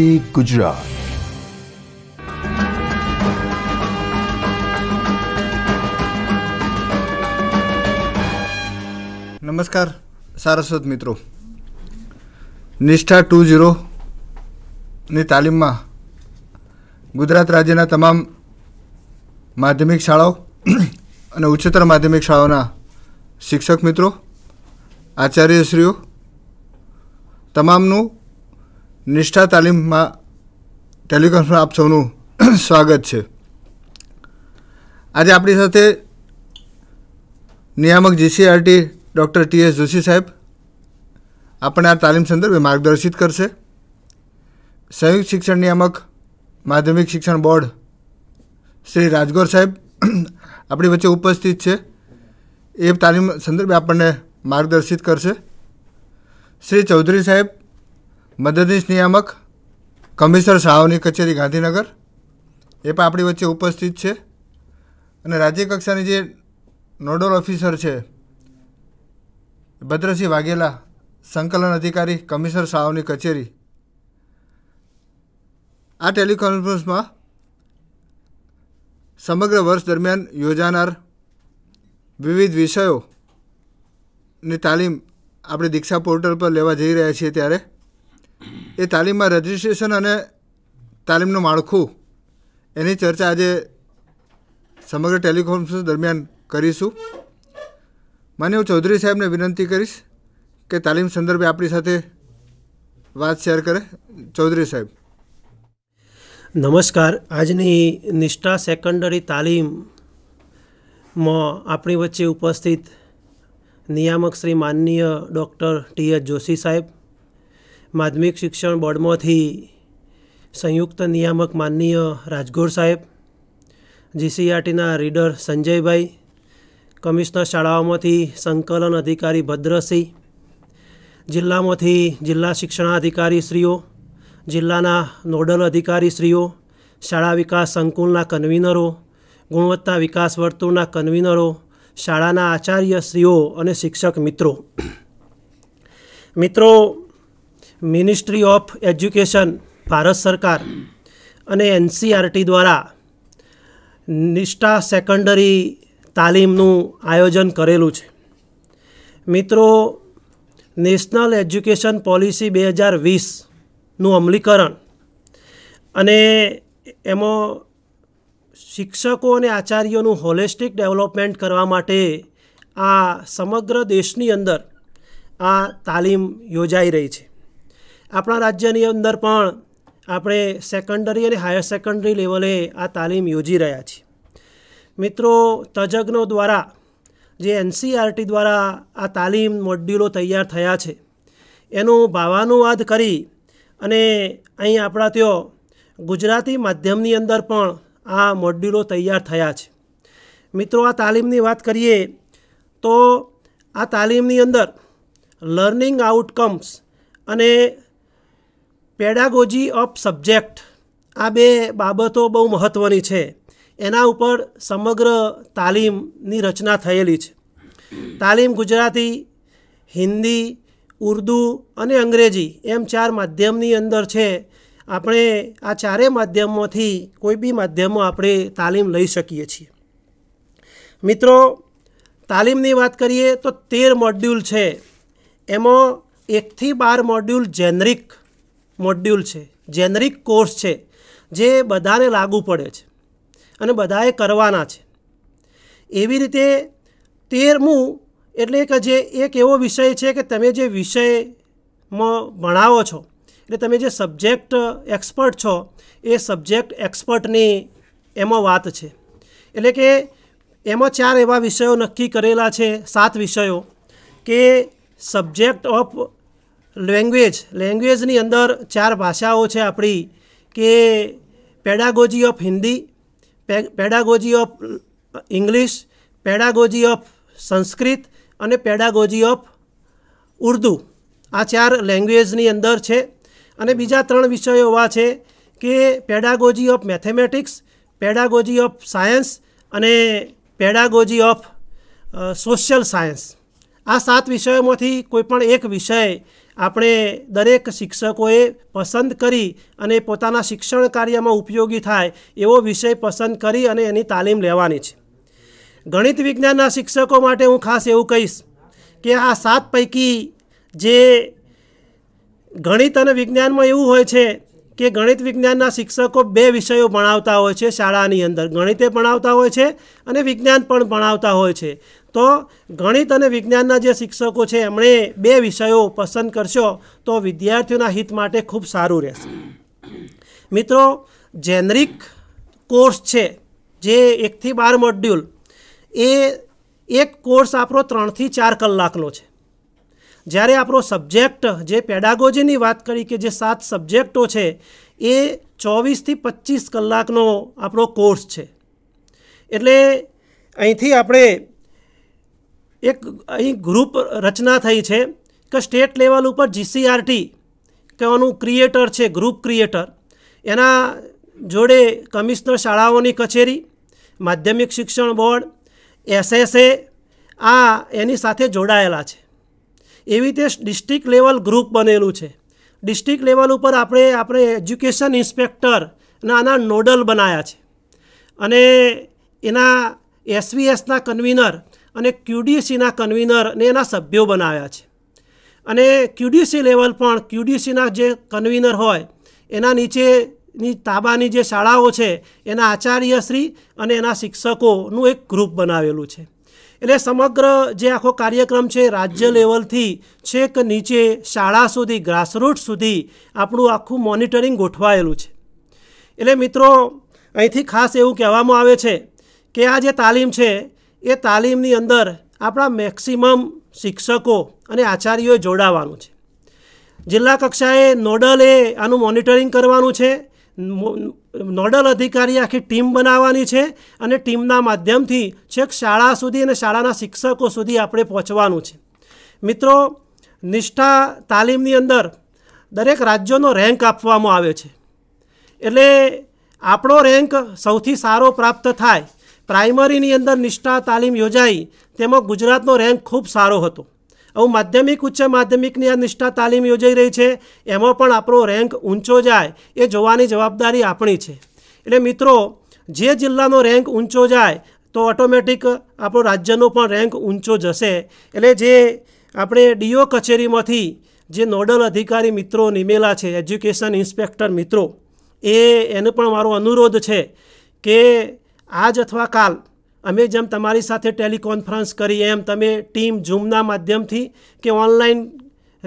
પ્રગતિ ગુજરાત નમસ્કાર સારસ્વત મિત્રો નિષ્ઠા ટુ ની તાલીમમાં ગુજરાત રાજ્યના તમામ માધ્યમિક શાળાઓ અને ઉચ્ચતર માધ્યમિક શાળાઓના શિક્ષક મિત્રો આચાર્યશ્રીઓ તમામનું નિષ્ઠા તાલીમમાં ટેલિકોન્ફરન્સમાં આપ સૌનું સ્વાગત છે આજે આપણી સાથે નિયામક GCERT doctor T S Joshi સાહેબ આપણને આ તાલીમ સંદર્ભે માર્ગદર્શિત કરશે સંયુક્ત શિક્ષણ નિયામક માધ્યમિક શિક્ષણ બોર્ડ શ્રી રાજગોર સાહેબ આપણી વચ્ચે ઉપસ્થિત છે એ તાલીમ સંદર્ભે આપણને માર્ગદર્શિત કરશે શ્રી ચૌધરી સાહેબ મદદનીશ નિયામક કમિશનર શાહની કચેરી ગાંધીનગર એ પણ આપણી વચ્ચે ઉપસ્થિત છે અને રાજ્યકક્ષાની જે નોડલ ઓફિસર છે ભદ્રસિંહ વાઘેલા સંકલન અધિકારી કમિશનર શાહની કચેરી આ ટેલિકોન્ફરન્સમાં સમગ્ર વર્ષ દરમિયાન યોજાનાર વિવિધ વિષયોની તાલીમ આપણે દીક્ષા પોર્ટલ પર લેવા જઈ રહ્યા છીએ ત્યારે એ તાલીમમાં રજિસ્ટ્રેશન અને તાલીમનું માળખું એની ચર્ચા આજે સમગ્ર ટેલિકોન્ફરન્સ દરમિયાન કરીશું મને હું ચૌધરી સાહેબને વિનંતી કરીશ કે તાલીમ સંદર્ભે આપણી સાથે વાત શેર કરે ચૌધરી સાહેબ નમસ્કાર આજની નિષ્ઠા સેકન્ડરી તાલીમમાં આપણી વચ્ચે ઉપસ્થિત નિયામક શ્રી માનનીય ડૉક્ટર ટી એચ જોશી સાહેબ માધ્યમિક શિક્ષણ બોર્ડમાંથી સંયુક્ત નિયામક માનનીય રાજગોર સાહેબ જીસીઆરટીના રીડર સંજયભાઈ કમિશનર શાળાઓમાંથી સંકલન અધિકારી ભદ્રસિંહ જિલ્લામાંથી જિલ્લા શિક્ષણાધિકારી શ્રીઓ જિલ્લાના નોડલ અધિકારી શ્રીઓ શાળા વિકાસ સંકુલના કન્વીનરો ગુણવત્તા વિકાસ વર્તુળના કન્વીનરો શાળાના આચાર્ય શ્રીઓ અને શિક્ષક મિત્રો મિત્રો મિનિસ્ટ્રી ઓફ એજ્યુકેશન ભારત સરકાર અને એનસીઆરટી e દ્વારા નિષ્ઠા સેકન્ડરી તાલીમનું આયોજન કરેલું છે મિત્રો નેશનલ એજ્યુકેશન પોલિસી બે હજાર વીસનું અમલીકરણ અને એમાં શિક્ષકો અને આચાર્યોનું હોલિસ્ટિક ડેવલપમેન્ટ કરવા માટે આ સમગ્ર દેશની અંદર આ તાલીમ યોજાઈ રહી છે આપણા રાજ્યની અંદર પણ આપણે સેકન્ડરી અને હાયર સેકન્ડરી લેવલે આ તાલીમ યોજી રહ્યા છીએ મિત્રો તજજ્ઞો દ્વારા જે એનસીઆરટી e દ્વારા આ તાલીમ મોડ્યુલો તૈયાર થયા છે એનું ભાવાનુવાદ કરી અને અહીં આપણા ત્યાં ગુજરાતી માધ્યમની અંદર પણ આ મોડ્યુલો તૈયાર થયા છે મિત્રો આ તાલીમની વાત કરીએ તો આ તાલીમની અંદર લર્નિંગ આઉટકમ્સ અને પેડાગોજી ઓફ સબ્જેક્ટ આ બે બાબતો બહુ મહત્ત્વની છે એના ઉપર સમગ્ર તાલીમની રચના થયેલી છે તાલીમ ગુજરાતી હિન્દી ઉર્દુ અને અંગ્રેજી એમ ચાર માધ્યમની અંદર છે આપણે આ ચારેય માધ્યમોથી કોઈ બી માધ્યમમાં આપણે તાલીમ લઈ શકીએ છીએ મિત્રો તાલીમની વાત કરીએ તો તેર મોડ્યુલ છે એમાં એકથી બાર મોડ્યુલ જેનરિક મોડ્યુલ છે જેનરિક કોર્સ છે જે બધાને લાગુ પડે છે અને બધાએ કરવાના છે એવી રીતે તેરમું એટલે કે જે એક એવો વિષય છે કે તમે જે વિષયમાં ભણાવો છો એટલે તમે જે સબ્જેક્ટ એક્સપર્ટ છો એ સબ્જેક્ટ એક્સપર્ટની એમાં વાત છે એટલે કે એમાં ચાર એવા વિષયો નક્કી કરેલા છે સાત વિષયો કે સબ્જેક્ટ ઓફ લેંગ્વેજ લેંગ્વેજની અંદર ચાર ભાષાઓ છે આપણી કે pedagogy of Hindi pedagogy of English pedagogy of Sanskrit અને પેડાગોજી ઓફ ઉર્દુ આ ચાર લેંગ્વેજની અંદર છે અને બીજા ત્રણ વિષયો એવા છે કે pedagogy of mathematics pedagogy of science અને પેડાગોજી ઓફ સોશિયલ સાયન્સ આ સાત વિષયોમાંથી કોઈપણ એક વિષય આપણે દરેક શિક્ષકોએ પસંદ કરી અને પોતાના શિક્ષણ કાર્યમાં ઉપયોગી થાય એવો વિષય પસંદ કરી અને એની તાલીમ લેવાની છે ગણિત વિજ્ઞાનના શિક્ષકો માટે હું ખાસ એવું કહીશ કે આ સાત પૈકી જે ગણિત અને વિજ્ઞાનમાં એવું હોય છે કે ગણિત વિજ્ઞાનના શિક્ષકો બે વિષયો ભણાવતા હોય છે શાળાની અંદર ગણિતે ભણાવતા હોય છે અને વિજ્ઞાન પણ ભણાવતા હોય છે તો ગણિત અને વિજ્ઞાનના જે શિક્ષકો છે એમણે બે વિષયો પસંદ કરશો તો વિદ્યાર્થીઓના હિત માટે ખૂબ સારું રહેશે મિત્રો જેનરિક કોર્સ છે જે એકથી બાર મોડ્યુલ એ એક કોર્સ આપણો ત્રણથી ચાર કલાકનો છે જ્યારે આપણો સબ્જેક્ટ જે પેડાગોજીની વાત કરી કે જે સાત સબ્જેક્ટો છે એ ચોવીસથી પચીસ કલાકનો આપણો કોર્સ છે એટલે અહીંથી આપણે એક અહીં ગ્રુપ રચના થઈ છે કે સ્ટેટ લેવલ ઉપર જીસીઆરટી કહેવાનું ક્રિએટર છે ગ્રુપ ક્રિએટર એના જોડે કમિશનર શાળાઓની કચેરી માધ્યમિક શિક્ષણ બોર્ડ એસએસએ આ એની સાથે જોડાયેલા છે એવી રીતે ડિસ્ટ્રિક્ટ લેવલ ગ્રુપ બનેલું છે ડિસ્ટ્રિક્ટ લેવલ ઉપર આપણે આપણે એજ્યુકેશન ઇન્સ્પેક્ટર આના નોડલ બનાવ્યા છે અને એના એસવીએસના કન્વીનર અને ક્યુડીસીના કન્વીનર ને એના સભ્યો બનાવ્યા છે અને ક્યુડીસી લેવલ પણ ક્યુડીસીના જે કન્વીનર હોય એના નીચેની તાબાની જે શાળાઓ છે એના આચાર્યશ્રી અને એના શિક્ષકોનું એક ગ્રુપ બનાવેલું છે એટલે સમગ્ર જે આખો કાર્યક્રમ છે રાજ્ય લેવલથી છેક નીચે શાળા સુધી ગ્રાસરૂટ સુધી આપણું આખું મોનિટરિંગ ગોઠવાયેલું છે એટલે મિત્રો અહીંથી ખાસ એવું કહેવામાં આવે છે કે આ જે તાલીમ છે એ તાલીમની અંદર આપણા મેક્સિમમ શિક્ષકો અને આચાર્યોએ જોડાવાનું છે જિલ્લા કક્ષાએ નોડલે આનું મોનિટરિંગ કરવાનું છે નોડલ અધિકારી આખી ટીમ બનાવવાની છે અને ટીમના માધ્યમથી છેક શાળા સુધી અને શાળાના શિક્ષકો સુધી આપણે પહોંચવાનું છે મિત્રો નિષ્ઠા તાલીમની અંદર દરેક રાજ્યોનો રેન્ક આપવામાં આવે છે એટલે આપણો રેન્ક સૌથી સારો પ્રાપ્ત થાય પ્રાઇમરીની અંદર નિષ્ઠા તાલીમ યોજાઈ તેમાં ગુજરાતનો રેન્ક ખૂબ સારો હતો આવું માધ્યમિક ઉચ્ચ માધ્યમિકની આ નિષ્ઠા તાલીમ યોજાઈ રહી છે એમાં પણ આપણો રેન્ક ઊંચો જાય એ જોવાની જવાબદારી આપણી છે એટલે મિત્રો જે જિલ્લાનો રેન્ક ઊંચો જાય તો ઓટોમેટિક આપણો રાજ્યનો પણ રેન્ક ઊંચો જશે એટલે જે આપણે ડીઓ કચેરીમાંથી જે નોડલ અધિકારી મિત્રો નિમેલા છે એજ્યુકેશન ઇન્સ્પેક્ટર મિત્રો એ એને પણ મારો અનુરોધ છે કે આજ અથવા કાલ અમે જેમ તમારી સાથે ટેલિકોન્ફરન્સ કરી એમ તમે ટીમ ઝૂમના માધ્યમથી કે ઓનલાઈન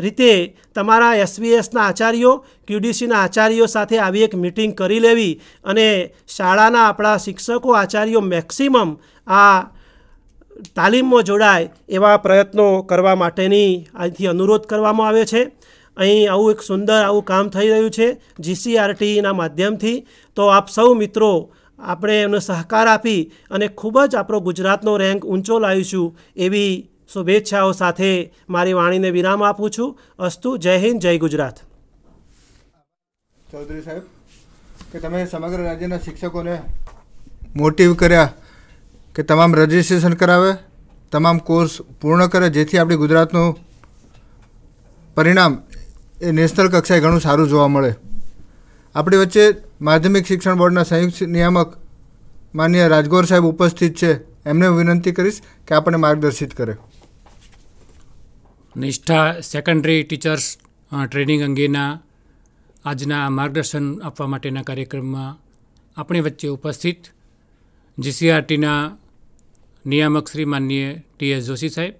રીતે તમારા એસવીએસના આચાર્યો ક્યુડીસીના આચાર્યો સાથે આવી એક મિટિંગ કરી લેવી અને શાળાના આપણા શિક્ષકો આચાર્યો મેક્સિમમ આ તાલીમમાં જોડાય એવા પ્રયત્નો કરવા માટેની અહીંથી અનુરોધ કરવામાં આવે છે અહીં આવું એક સુંદર આવું કામ થઈ રહ્યું છે જીસીઆરટીના માધ્યમથી તો આપ સૌ મિત્રો આપણે એમને સહકાર આપી અને ખૂબ જ આપણો ગુજરાતનો રેન્ક ઊંચો લાવીશું એવી શુભેચ્છાઓ સાથે મારી વાણીને વિરામ આપું છું અસ્તુ જય હિન્દ જય ગુજરાત ચૌધરી સાહેબ કે તમે સમગ્ર રાજ્યના શિક્ષકોને મોટિવ કર્યા કે તમામ રજિસ્ટ્રેશન કરાવે તમામ કોર્સ પૂર્ણ કરે જેથી આપણી ગુજરાતનું પરિણામ એ નેશનલ કક્ષાએ ઘણું સારું જોવા મળે આપણી વચ્ચે માધ્યમિક શિક્ષણ બોર્ડના સંયુક્ત નિયામક માન્ય રાજગોર સાહેબ ઉપસ્થિત છે એમને હું વિનંતી કરીશ કે આપણે માર્ગદર્શિત કરે નિષ્ઠા સેકન્ડરી ટીચર્સ ટ્રેનિંગ અંગેના આજના માર્ગદર્શન આપવા માટેના કાર્યક્રમમાં આપણી વચ્ચે ઉપસ્થિત જીસીઆરટીના નિયામક શ્રી માન્ય ટી એસ જોશી સાહેબ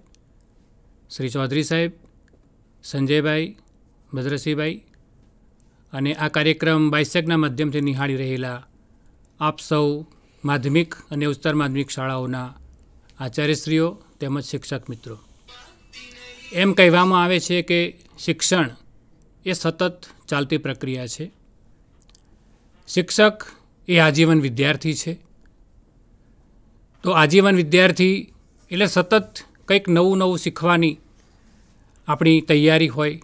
શ્રી ચૌધરી સાહેબ સંજયભાઈ ભદ્રસિંહભાઈ અને આ કાર્યક્રમ બાયસેગના માધ્યમથી નિહાળી રહેલા આપ સૌ માધ્યમિક અને ઉચ્ચતર માધ્યમિક શાળાઓના આચાર્યશ્રીઓ તેમજ શિક્ષક મિત્રો એમ કહેવામાં આવે છે કે શિક્ષણ એ સતત ચાલતી પ્રક્રિયા છે શિક્ષક એ આજીવન વિદ્યાર્થી છે તો આજીવન વિદ્યાર્થી એટલે સતત કંઈક નવું નવું શીખવાની આપણી તૈયારી હોય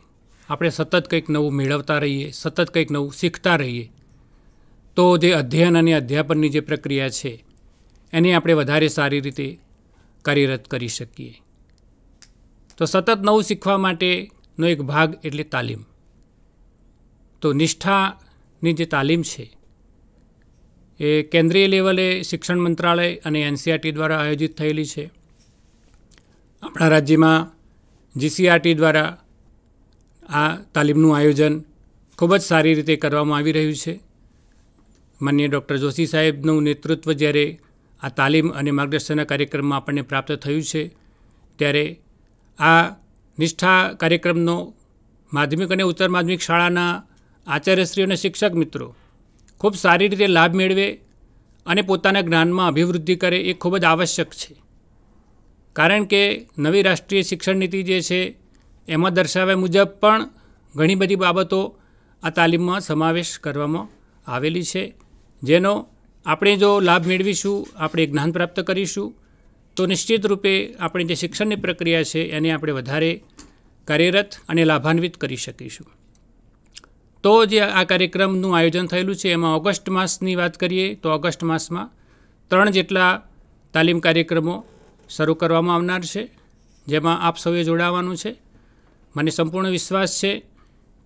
આપણે સતત કંઈક નવું મેળવતા રહીએ સતત કંઈક નવું શીખતા રહીએ તો જે અધ્યયન અને અધ્યાપનની જે પ્રક્રિયા છે એની આપણે વધારે સારી રીતે કાર્યરત કરી શકીએ તો સતત નવું શીખવા માટેનો એક ભાગ એટલે તાલીમ તો નિષ્ઠાની જે તાલીમ છે એ કેન્દ્રીય લેવલે શિક્ષણ મંત્રાલય અને એનસીઆરટી દ્વારા આયોજિત થયેલી છે આપણા રાજ્યમાં જીસીઆરટી દ્વારા આ તાલીમનું આયોજન ખૂબ જ સારી રીતે કરવામાં આવી રહ્યું છે માન્ય ડૉક્ટર જોશી સાહેબનું નેતૃત્વ જ્યારે આ તાલીમ અને માર્ગદર્શનના કાર્યક્રમમાં આપણને પ્રાપ્ત થયું છે ત્યારે આ નિષ્ઠા કાર્યક્રમનો માધ્યમિક અને ઉત્તર માધ્યમિક શાળાના આચાર્યશ્રી અને શિક્ષક મિત્રો ખૂબ સારી રીતે લાભ મેળવે અને પોતાના જ્ઞાનમાં અભિવૃદ્ધિ કરે એ ખૂબ જ આવશ્યક છે કારણ કે નવી રાષ્ટ્રીય શિક્ષણ નીતિ જે છે એમાં દર્શાવ્યા મુજબ પણ ઘણી બધી બાબતો આ તાલીમમાં સમાવેશ કરવામાં આવેલી છે જેનો આપણે જો લાભ મેળવીશું આપણે જ્ઞાન પ્રાપ્ત કરીશું તો નિશ્ચિત રૂપે આપણી જે શિક્ષણની પ્રક્રિયા છે એને આપણે વધારે કાર્યરત અને લાભાન્વિત કરી શકીશું તો જે આ કાર્યક્રમનું આયોજન થયેલું છે એમાં ઓગસ્ટ માસની વાત કરીએ તો ઓગસ્ટ માસમાં ત્રણ જેટલા તાલીમ કાર્યક્રમો શરૂ કરવામાં આવનાર છે જેમાં આપ સૌએ જોડાવાનું છે મને સંપૂર્ણ વિશ્વાસ છે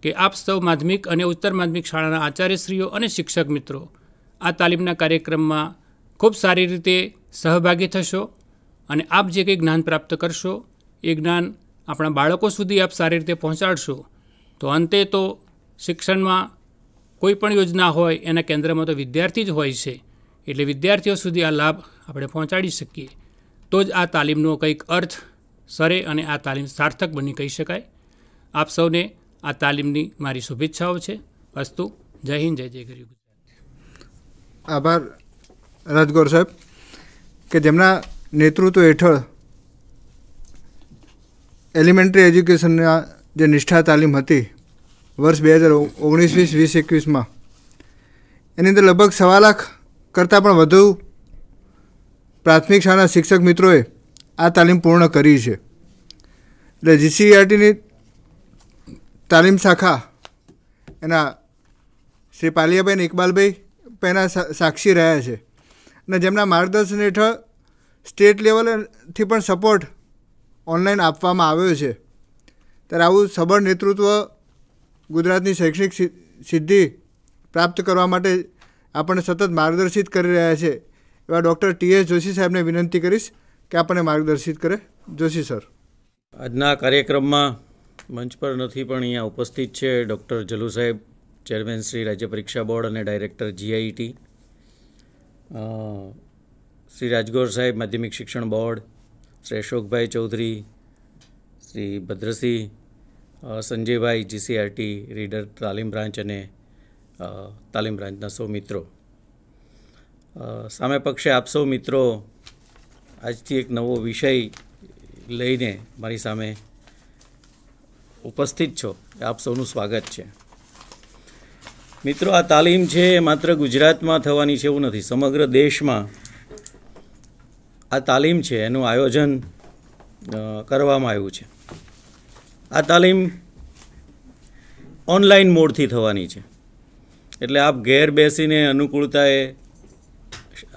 કે આપ સૌ માધ્યમિક અને ઉત્તર માધ્યમિક શાળાના આચાર્યશ્રીઓ અને શિક્ષક મિત્રો આ તાલીમના કાર્યક્રમમાં ખૂબ સારી રીતે સહભાગી થશો અને આપ જે કંઈ જ્ઞાન પ્રાપ્ત કરશો એ જ્ઞાન આપણા બાળકો સુધી આપ સારી રીતે પહોંચાડશો તો અંતે તો શિક્ષણમાં કોઈ પણ યોજના હોય એના કેન્દ્રમાં તો વિદ્યાર્થી જ હોય છે એટલે વિદ્યાર્થીઓ સુધી આ લાભ આપણે પહોંચાડી શકીએ તો જ આ તાલીમનો કંઈક અર્થ સરે અને આ તાલીમ સાર્થક બની કહી શકાય આપ સૌને આ તાલીમની મારી શુભેચ્છાઓ છે વસ્તુ જય હિન્દ જય જય ગરી આભાર રાજગોર સાહેબ કે જેમના નેતૃત્વ હેઠળ એલિમેન્ટરી એજ્યુકેશનના જે નિષ્ઠા તાલીમ હતી વર્ષ બે હજાર ઓગણીસ વીસ વીસ એકવીસમાં એની અંદર લગભગ સવા લાખ કરતાં પણ વધુ પ્રાથમિક શાળાના શિક્ષક મિત્રોએ આ તાલીમ પૂર્ણ કરી છે એટલે જીસીઆરટીની તાલીમ શાખા એના શ્રી પાલિયાબેન ઇકબાલભાઈ પહેલા સાક્ષી રહ્યા છે અને જેમના માર્ગદર્શન હેઠળ સ્ટેટ લેવલથી પણ સપોર્ટ ઓનલાઈન આપવામાં આવ્યો છે ત્યારે આવું સબળ નેતૃત્વ ગુજરાતની શૈક્ષણિક સિદ્ધિ પ્રાપ્ત કરવા માટે આપણને સતત માર્ગદર્શિત કરી રહ્યા છે એવા ડૉક્ટર ટી એસ જોશી સાહેબને વિનંતી કરીશ કે આપણને માર્ગદર્શિત કરે જોશી સર આજના કાર્યક્રમમાં મંચ પર નથી પણ અહીંયા ઉપસ્થિત છે ડૉક્ટર જલુ સાહેબ ચેરમેન શ્રી રાજ્ય પરીક્ષા બોર્ડ અને ડાયરેક્ટર જીઆઈટી શ્રી રાજગોર સાહેબ માધ્યમિક શિક્ષણ board Shri Ashokbhai Chaudhary Shri Bhadrasinh Sanjaybhai GCERT reader તાલીમ બ્રાન્ચ અને તાલીમ બ્રાન્ચના સૌ મિત્રો સામે પક્ષે આપ સૌ મિત્રો આજથી એક નવો વિષય લઈને મારી સામે ઉપસ્થિત છો આપ સૌનું સ્વાગત છે મિત્રો આ તાલીમ છે એ માત્ર ગુજરાતમાં થવાની છે એવું નથી સમગ્ર દેશમાં આ તાલીમ છે એનું આયોજન કરવામાં આવ્યું છે આ તાલીમ ઓનલાઈન મોડથી થવાની છે એટલે આપ ઘેર બેસીને અનુકૂળતાએ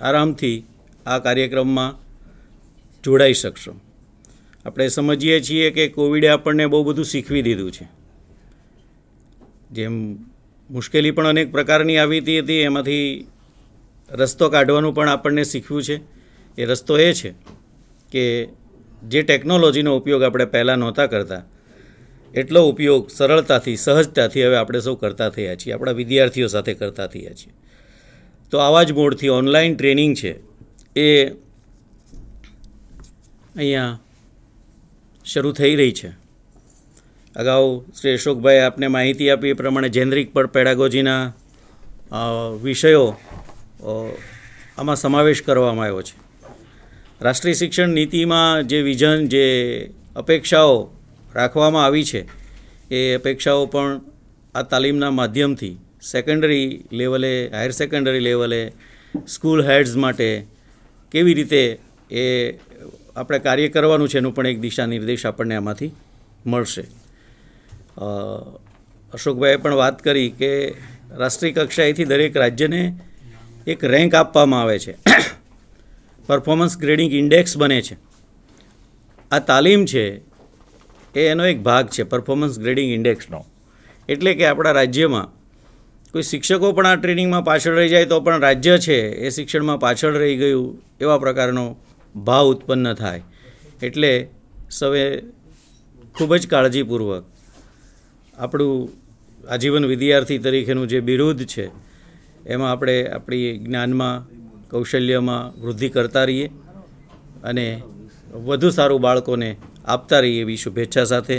આરામથી આ કાર્યક્રમમાં જોડાઈ શકશો આપણે સમજીએ છીએ કે કોવિડે આપણને બહુ બધું શીખવી દીધું છે જેમ મુશ્કેલી પણ અનેક પ્રકારની આવી હતી એમાંથી રસ્તો કાઢવાનું પણ આપણને શીખવ્યું છે એ રસ્તો એ છે કે જે ટેકનોલોજીનો ઉપયોગ આપણે પહેલાં નહોતા કરતા એટલો ઉપયોગ સરળતાથી સહજતાથી હવે આપણે સૌ કરતા થયા છીએ આપણા વિદ્યાર્થીઓ સાથે કરતા થયા છીએ તો આવા જ મોડથી ઓનલાઈન ટ્રેનિંગ છે એ અહીંયા શરૂ થઈ રહી છે અગાઉ શ્રી અશોકભાઈ આપને માહિતી આપી એ પ્રમાણે જેનરિક પર પેડાગોજીના વિષયો આમાં સમાવેશ કરવામાં આવ્યો છે રાષ્ટ્રીય શિક્ષણ નીતિમાં જે વિઝન જે અપેક્ષાઓ રાખવામાં આવી છે એ અપેક્ષાઓ પણ આ તાલીમના માધ્યમથી સેકન્ડરી લેવલે હાયર સેકન્ડરી લેવલે સ્કૂલ હેડ્સ માટે કેવી રીતે એ આપણે કાર્ય કરવાનું છે એનું પણ એક દિશા નિર્દેશ આપણને આમાંથી મળશે અશોકભાઈએ પણ વાત કરી કે રાષ્ટ્રીય કક્ષાએથી દરેક રાજ્યને એક રેન્ક આપવામાં આવે છે પરફોર્મન્સ ગ્રેડિંગ ઇન્ડેક્સ બને છે આ તાલીમ છે એ એનો એક ભાગ છે પરફોર્મન્સ ગ્રેડિંગ ઇન્ડેક્સનો એટલે કે આપણા રાજ્યમાં કોઈ શિક્ષકો પણ આ ટ્રેનિંગમાં પાછળ રહી જાય તો પણ રાજ્ય છે એ શિક્ષણમાં પાછળ રહી ગયું એવા પ્રકારનો ભાવ ઉત્પન્ન થાય એટલે સવે ખૂબ જ કાળજીપૂર્વક આપણું આજીવન વિદ્યાર્થી તરીકેનું જે બિરુદ છે એમાં આપણે આપણી જ્ઞાનમાં કૌશલ્યમાં વૃદ્ધિ કરતા રહીએ અને વધુ સારું બાળકોને આપતા રહીએ એવી શુભેચ્છા સાથે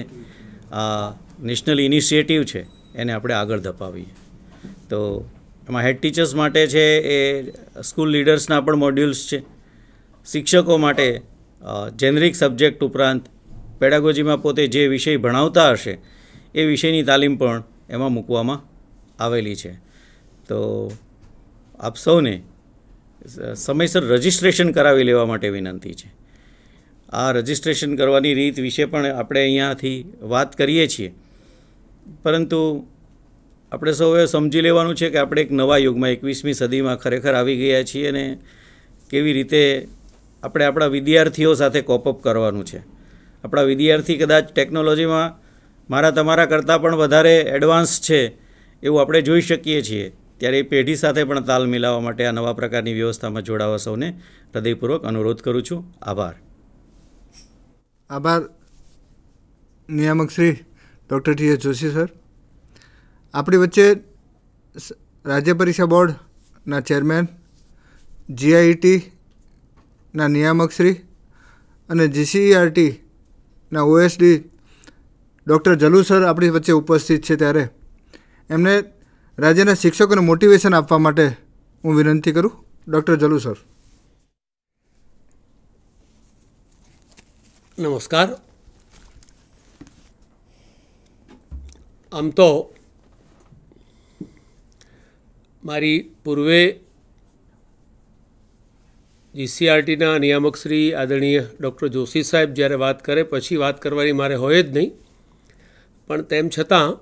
આ નેશનલ ઇનિશિયેટિવ છે એને આપણે આગળ ધપાવીએ તો એમાં હેડ ટીચર્સ માટે છે એ સ્કૂલ લીડર્સના પણ મોડ્યુલ્સ છે શિક્ષકો માટે જેનરિક સબ્જેક્ટ ઉપરાંત પેડાગોજીમાં પોતે જે વિષય ભણાવતા હશે એ વિષયની તાલીમ પણ એમાં મૂકવામાં આવેલી છે તો આપ સૌને સમયસર રજિસ્ટ્રેશન કરાવી લેવા માટે વિનંતી છે આ રજિસ્ટ્રેશન કરવાની રીત વિશે પણ આપણે અહીંયાથી વાત કરીએ છીએ પરંતુ આપણે સૌએ સમજી લેવાનું છે કે આપણે એક નવા યુગમાં એકવીસમી સદીમાં ખરેખર આવી ગયા છીએ અને કેવી રીતે આપણે આપણા વિદ્યાર્થીઓ સાથે કોપઅપ કરવાનું છે આપણા વિદ્યાર્થી કદાચ ટેકનોલોજીમાં મારા તમારા કરતાં પણ વધારે એડવાન્સ છે એવું આપણે જોઈ શકીએ છીએ ત્યારે એ પેઢી સાથે પણ તાલ મિલાવવા માટે આ નવા પ્રકારની વ્યવસ્થામાં જોડાવા સૌને હૃદયપૂર્વક અનુરોધ કરું છું આભાર આભાર નિયામક Shri doctor T S Joshi sir આપણી વચ્ચે રાજ્ય પરીક્ષા બોર્ડના ચેરમેન જીઆઈટી ના નિયામકશ્રી અને જીસીઈઆરટીના e OSD doctor Jalu sir આપણી વચ્ચે ઉપસ્થિત છે ત્યારે એમને રાજ્યના શિક્ષકોને મોટિવેશન આપવા માટે હું વિનંતી કરું ડૉક્ટર જલુ સર નમસ્કાર આમ તો મારી પૂર્વે જીસીઆરટીના નિયામક શ્રી આદરણીય ડૉક્ટર જોશી સાહેબ જ્યારે વાત કરે પછી વાત કરવાની મારે હોય જ નહીં પણ તેમ છતાં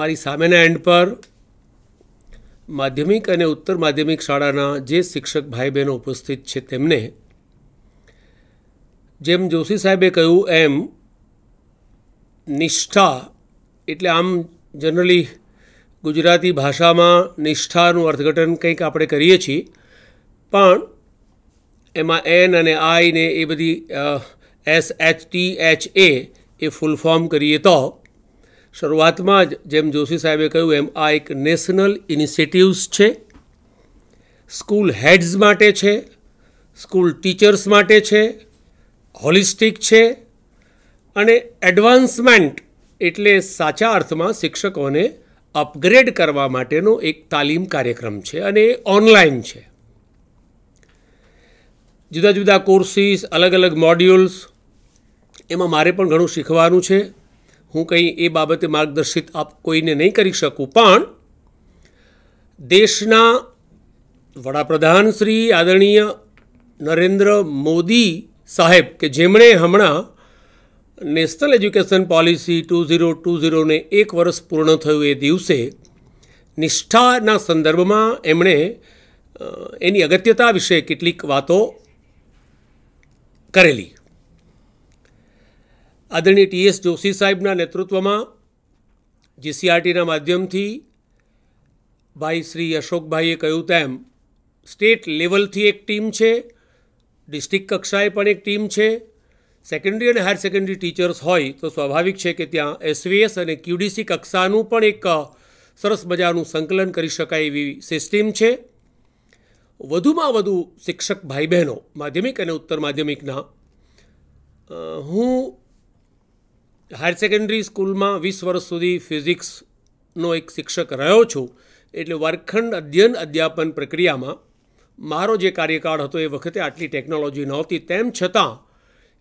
મારી સામેના એન્ડ પર માધ્યમિક અને ઉત્તર માધ્યમિક શાળાના જે શિક્ષક ભાઈ બહેનો ઉપસ્થિત છે તેમને જેમ જોશી સાહેબે કહ્યું એમ નિષ્ઠા એટલે આમ જનરલી ગુજરાતી ભાષામાં નિષ્ઠાનું અર્થઘટન કંઈક આપણે કરીએ છીએ પણ એમાં એન અને આઈને એ બધી S H T H A એ ફૂલ ફોર્મ કરીએ તો શરૂઆતમાં જ જેમ જોશી સાહેબે કહ્યું એમ આ એક નેશનલ ઇનિશિયેટિવ્સ છે સ્કૂલ હેડ્સ માટે છે સ્કૂલ ટીચર્સ માટે છે હોલિસ્ટિક છે અને એડવાન્સમેન્ટ એટલે સાચા અર્થમાં શિક્ષકોને અપગ્રેડ કરવા માટેનો એક તાલીમ કાર્યક્રમ છે અને એ ઓનલાઈન છે જુદા જુદા કોર્સીસ અલગ અલગ મોડ્યુલ્સ એમાં મારે પણ ઘણું શીખવાનું છે હું કંઈ એ બાબતે માર્ગદર્શિત આપ કોઈને નહીં કરી શકું પણ દેશના વડાપ્રધાન શ્રી આદરણીય નરેન્દ્ર મોદી સાહેબ કે જેમણે હમણાં national education policy two zero two ઝીરોને એક વર્ષ પૂર્ણ થયું એ દિવસે નિષ્ઠાના સંદર્ભમાં એમણે એની અગત્યતા વિશે કેટલીક વાતો કરેલી આદરણીય ટીએસ જોશી સાહેબના નેતૃત્વમાં જીસીઆરટીના માધ્યમથી ભાઈ શ્રી અશોકભાઈએ કહ્યું તેમ સ્ટેટ લેવલથી એક ટીમ છે ડિસ્ટ્રિક્ટ કક્ષાએ પણ એક ટીમ છે સેકન્ડરી અને હાયર સેકન્ડરી ટીચર્સ હોય તો સ્વાભાવિક છે કે ત્યાં એસવીએસ અને ક્યુડીસી કક્ષાનું પણ એક સરસ મજાનું સંકલન કરી શકાય એવી સિસ્ટીમ છે વધુમાં વધુ શિક્ષક ભાઈ બહેનો માધ્યમિક અને ઉત્તર માધ્યમિકના હું હાયર સેકન્ડરી સ્કૂલમાં વીસ વર્ષ સુધી ફિઝિક્સનો એક શિક્ષક રહ્યો છું એટલે વર્ગખંડ અધ્યયન અધ્યાપન પ્રક્રિયામાં મારો જે કાર્યકાળ હતો એ વખતે આટલી ટેકનોલોજી નહોતી તેમ છતાં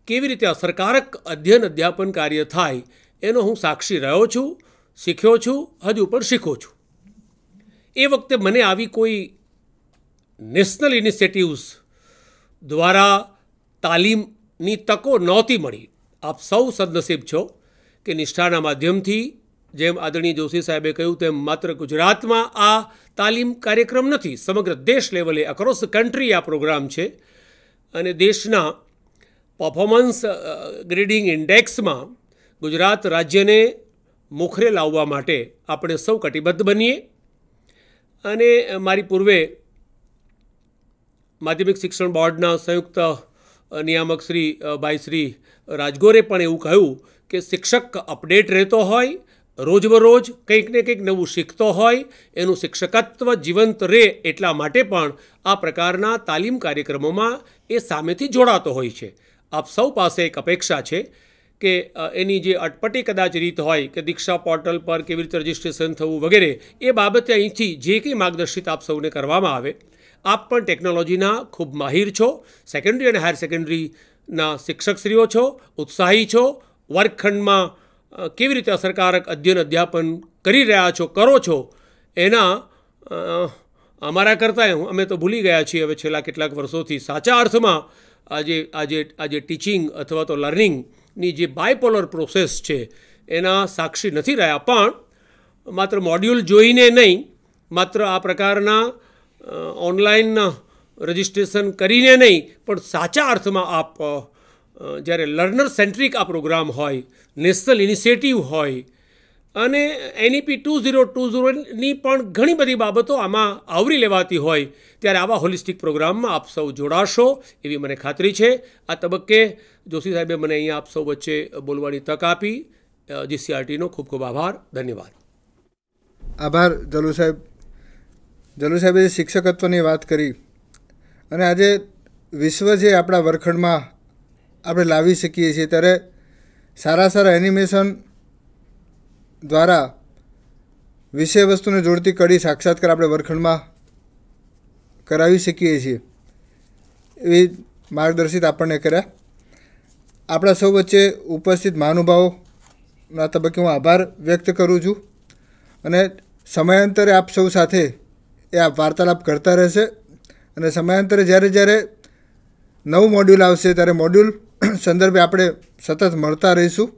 કેવી રીતે અસરકારક અધ્યયન અધ્યાપન કાર્ય થાય એનો હું સાક્ષી રહ્યો છું શીખ્યો છું હજુ પણ શીખું છું એ વખતે મને આવી કોઈ નેશનલ ઇનિશિયેટિવ્સ દ્વારા તાલીમની તકો નહોતી મળી આપ સૌ સદનસીબ છો કે નિષ્ઠાના માધ્યમથી જેમ આદરણીય જોશી સાહેબે કહ્યું તેમ માત્ર ગુજરાતમાં આ તાલીમ કાર્યક્રમ નથી સમગ્ર દેશ લેવલે અક્રોસ કન્ટ્રી આ પ્રોગ્રામ છે અને દેશના પર્ફોમન્સ ગ્રેડિંગ ઇન્ડેક્સમાં ગુજરાત રાજ્યને મોખરે લાવવા માટે આપણે સૌ કટિબદ્ધ બનીએ અને મારી પૂર્વે માધ્યમિક શિક્ષણ બોર્ડના સંયુક્ત નિયામક શ્રી ભાઈ શ્રી રાજગોરે પણ એવું કહ્યું કે શિક્ષક અપડેટ રહેતો હોય રોજબરોજ કંઈક ને કંઈક નવું શીખતો હોય એનું શિક્ષકત્વ જીવંત રહે એટલા માટે પણ આ પ્રકારના તાલીમ કાર્યક્રમોમાં એ સામેથી જોડાતો હોય છે આપ સૌ પાસે એક અપેક્ષા છે કે એની જે અટપટી કદાચ રીત હોય કે દીક્ષા પોર્ટલ પર કેવી રીતે રજિસ્ટ્રેશન થવું વગેરે એ બાબતે અહીંથી જે કંઈ માર્ગદર્શિત આપ સૌને કરવામાં આવે આપ પણ ટેકનોલોજીના ખૂબ માહિર છો સેકન્ડરી અને હાયર સેકન્ડરીના શિક્ષકશ્રીઓ છો ઉત્સાહી છો વર્ગખંડમાં કેવી રીતે અસરકારક અધ્યયન અધ્યાપન કરી રહ્યા છો કરો છો એના અમારા કરતાં અમે તો ભૂલી ગયા છીએ હવે છેલ્લા કેટલાક વર્ષોથી સાચા અર્થમાં આજે આજે આજે ટીચિંગ અથવા તો લર્નિંગની જે બાયપોલર પ્રોસેસ છે એના સાક્ષી નથી રહ્યા પણ માત્ર મોડ્યુલ જોઈને નહીં માત્ર આ પ્રકારના ઓનલાઈન રજિસ્ટ્રેશન કરીને નહીં પણ સાચા અર્થમાં આપ જ્યારે લર્નર સેન્ટ્રિક આ પ્રોગ્રામ હોય નેશનલ ઇનિશિયેટિવ હોય અને NEP e two zero two ઝીરોની પણ ઘણી બધી બાબતો આમાં આવરી લેવાતી હોય ત્યારે આવા હોલિસ્ટિક પ્રોગ્રામમાં આપ સૌ જોડાશો એવી મને ખાતરી છે આ તબક્કે જોશી સાહેબે મને અહીંયા આપ સૌ વચ્ચે બોલવાની તક આપી જીસીઆરટીનો ખૂબ ખૂબ આભાર ધન્યવાદ આભાર જલુ સાહેબ જલુ સાહેબે શિક્ષકત્વની વાત કરી અને આજે વિશ્વ જે આપણા વરખંડમાં આપણે લાવી શકીએ છીએ ત્યારે સારા સારા એનિમેશન દ્વારા વિષય વસ્તુને જોડતી કડી સાક્ષાત્કાર આપણે વર્ગખંડમાં કરાવી શકીએ છીએ એવી માર્ગદર્શિત આપણને કર્યા આપણા સૌ વચ્ચે ઉપસ્થિત મહાનુભાવોના તબક્કે હું આભાર વ્યક્ત કરું છું અને સમયાંતરે આપ સૌ સાથે એ આપ વાર્તાલાપ કરતા રહેશે અને સમયાંતરે જ્યારે જ્યારે નવું મોડ્યુલ આવશે ત્યારે મોડ્યુલ સંદર્ભે આપણે સતત મળતા રહીશું